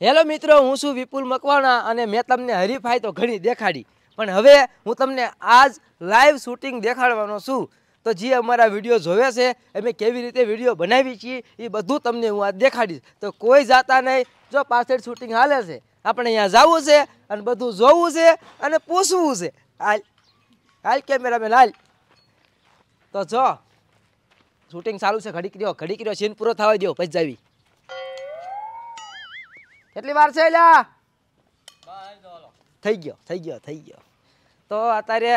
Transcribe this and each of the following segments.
hello મિત્રો હું છું વિપુલ મકવાણા અને મેં તમને હરીફાઈ તો ઘણી દેખાડી પણ હવે હું તમને આજ લાઈવ શૂટિંગ દેખાડવાનો છું તો જે અમારા વિડીયો જોવે છે અમે કેવી રીતે વિડીયો બનાવી છીએ એ બધું તમને હું આ દેખાડીશ તો કોઈ જાતા નહીં જો પાછળ શૂટિંગ હાલે છે આપણે અહીંયા જવું છે અને બધું જોવું છે અને પૂછવું છે હાલ હાલ કેમેરામેન હાલ તો જો શૂટિંગ ચાલુ છે ઘડીક રહ્યો ઘડીક રહ્યો સીન પૂરો થવા દો પછી જાવી કેટલી વાર છે લ્યા થઈ ગયો થઈ ગયો થઈ ગયો તો અત્યારે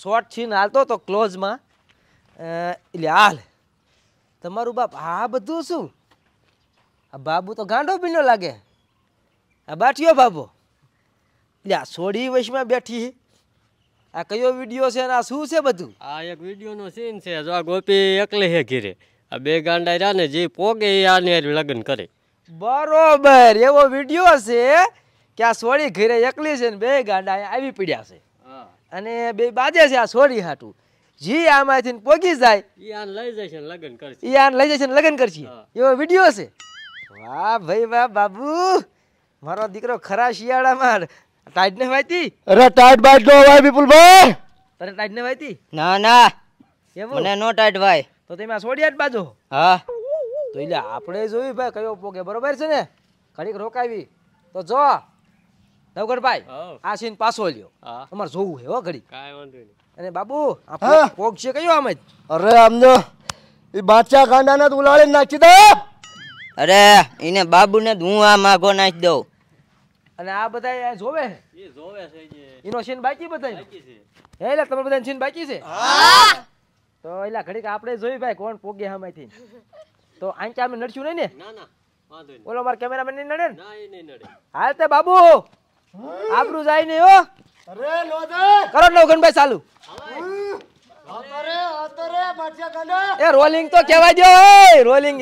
શોર્ટ છીન હાલતો હતો ક્લોઝમાં એટલે હાલ તમારું બાપ આ બધું શું આ બાબુ તો ગાંડો પીનો લાગે આ બાઠિયો બાબો એટલે આ સોળી વયમાં બેઠી આ કયો વિડીયો છે આ શું છે બધું આ એક વિડીયોનો સીન છે જો આ ગોપી એકલે હે ઘેરે આ બે ગાંડા રહ્યા ને જે પોગે આને લગ્ન કરે બરોબર એવો વિડીયો છે કે આ સોળી ઘરે એકલી છે ને બે ગાંડા આવી પડ્યા છે અને બે બાજે છે આ સોળી હાટું જી આમાંથી પોગી જાય ઈ આન લઈ જશે ને લગન કરશે એવો વિડીયો છે વાહ ભાઈ વાહ બાબુ મારો દીકરો ખરા શિયાળામાં ટાઈટ ને વાયતી અરે ટાઈટ બાઈટ નો વાય વિપુલભાઈ તને ટાઈટ ને વાયતી ના ના મને નો ટાઈટ ભાઈ તો તમે આ સોડિયાટ બાજો હા તો એટલે આપણે જોયું ભાઈ કયો પોગે બરોબર છે ને ઘડીક રોકાવી તો જો નવગણભાઈ આ સીન પાછો લ્યો અમારે જોવું હે હો ઘડી અને બાબુ પોગ છે કયો આમ જ અરે આમજો એ બાદશાહ ગાંડાને તો ઉલાળી નાખી દે અરે એને બાબુને હું આ માગો નાખી દઉં અને આ બધા જોવે જોવે છે એનો સીન બાકી બધા બાકી છે હે એટલે તમારા બધા સીન બાકી છે તો એટલે ઘડીક આપણે જોઈ ભાઈ કોણ પોગે હમેથી તો આંચા અમે નડશું નહીં ને ના ના ઓલો મારા કેમેરામેન નહીં નડે ને ના એ નહીં નડે હાલ તે બાબુ આબરૂ જાય નહીં હો અરે લોધર કરો નવગણભાઈ ચાલુ એ રોલિંગ તો કહેવા દો રોલિંગ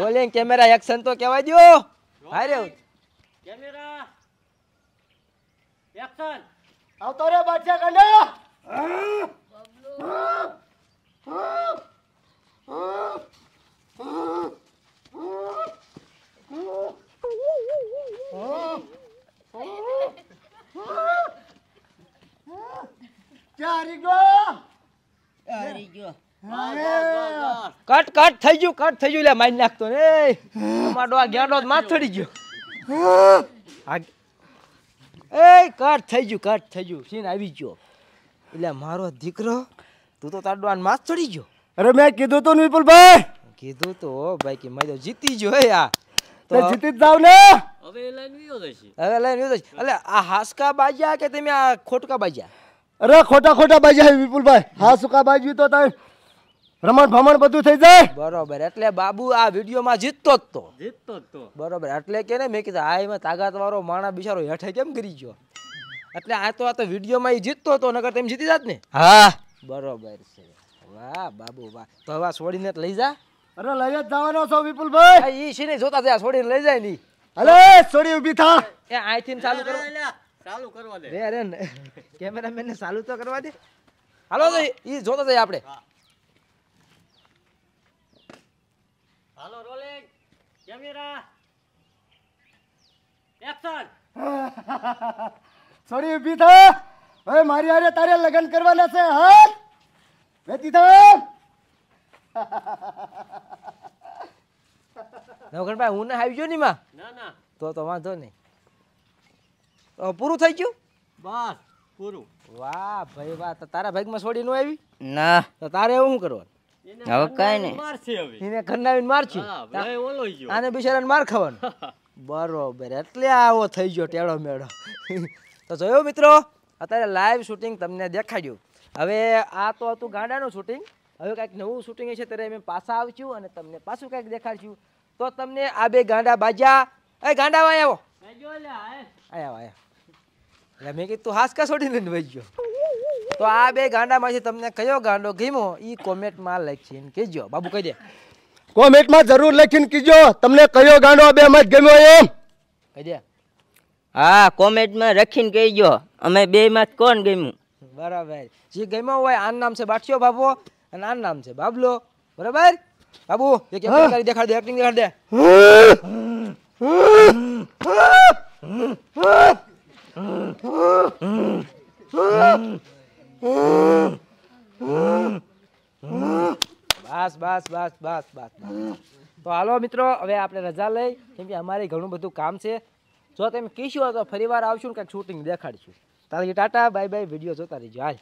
રોલિંગ કેમેરા એક્શન તો કહેવા દો હારે આવતો રે બાદશાહ કંડો કટ કટ થઈ ગયું કટ થઈ ગયું લે મારી નાખતો રે અમારો આ ગેડો માથ ચડી ગયો એ કટ થઈ ગયું કટ થઈ ગયું સીન આવી ગયો એટલે મારો દીકરો તું તો તારો માથ ચડી ગયો અરે મેં કીધું તો ભાઈ કીધું તો ભાઈ કે મજો જીતી જો હે આ તો જીતી જ જાવ ને હવે લાઈન વિયો જશે હવે લાઈન વિયો જશે એટલે આ હાસકા બાજ્યા કે તમે આ ખોટકા બાજ્યા અરે ખોટા ખોટા બાજી વિપુલભાઈ હા સુકા બાજી તો તારે રમણ ભમણ બધું થઈ જાય બરોબર એટલે બાબુ આ વિડીયો માં જીતતો જ તો જીતતો જ તો બરોબર એટલે કે ને મેં કીધું હા એમાં તાકાત વાળો માણા બિચારો હેઠે કેમ કરી ગયો એટલે આ તો આ તો વિડીયોમાં એ જીતતો હતો નગર તેમ જીતી જાત ને હા બરોબર છે વાહ બાબુ વાહ તો હવે છોડીને લઈ જા અરે લઈ જ જવાનો છો વિપુલભાઈ એ છે ને જોતા જાય છોડીને લઈ જાય ની હલે છોડી ઉભી થા એ આઈથી ચાલુ કરો ચાલુ કરવા દે અરે કેમેરામેન ને ચાલુ તો કરવા દે હાલો તો ઈ જઈએ આપણે હાલો રોલિંગ કેમેરા એક્શન સોરી ઊભી થા હવે મારી આરે તારે લગ્ન કરવાના છે હા વેતી થા નવકરભાઈ હું ને આવી ગયો ની માં ના ના તો તો વાંધો નહીં પૂરું થઈ ગયું બસ પૂરું વાહ ભાઈ વાહ તો તારા ભાગમાં છોડી નો આવી ના તો તારે એવું શું કરવાનું હવે ખંડાવીને મારશે આને બિચારાને માર ખાવાનું બરોબર એટલે આવો થઈ ગયો ટેડો મેળો તો જોયો મિત્રો અત્યારે લાઈવ શૂટિંગ તમને દેખાડ્યું હવે આ તો હતું ગાંડાનું શૂટિંગ હવે કાંઈક નવું શૂટિંગ છે ત્યારે અમે પાછા આવશું અને તમને પાછું કાંઈક દેખાડશું તો તમને આ બે ગાંડા બાજા એ ગાંડા વાય આવો આયા આયા એટલે મેં કીધું તું હાસકા છોડીને વહી ગયો તો આ બે ગાંડામાંથી તમને કયો ગાંડો ગમ્યો એ કોમેન્ટમાં લખીને કહેજો બાબુ કહી દે કોમેન્ટમાં જરૂર લખીને કીજો તમને કયો ગાંડો બે માં ગમ્યો એમ કહી દે હા કોમેન્ટમાં લખીને કહેજો અમે બે માં કોણ ગમ્યું બરાબર જે ગમ્યો હોય આ નામ છે બાઠિયો બાબો અને આ નામ છે બાબલો બરાબર બાબુ એક એક કરી દેખાડ દે એક્ટિંગ દેખાડ દે બસ બસ બસ બસ બસ તો હાલો મિત્રો હવે આપણે રજા લઈ કેમ કે અમારે ઘણું બધું કામ છે જો તમે કહીશું તો ફરી વાર આવશું ને કંઈક શૂટિંગ દેખાડશું તારે ટાટા બાય બાય વિડીયો જોતા રહીજો હાલ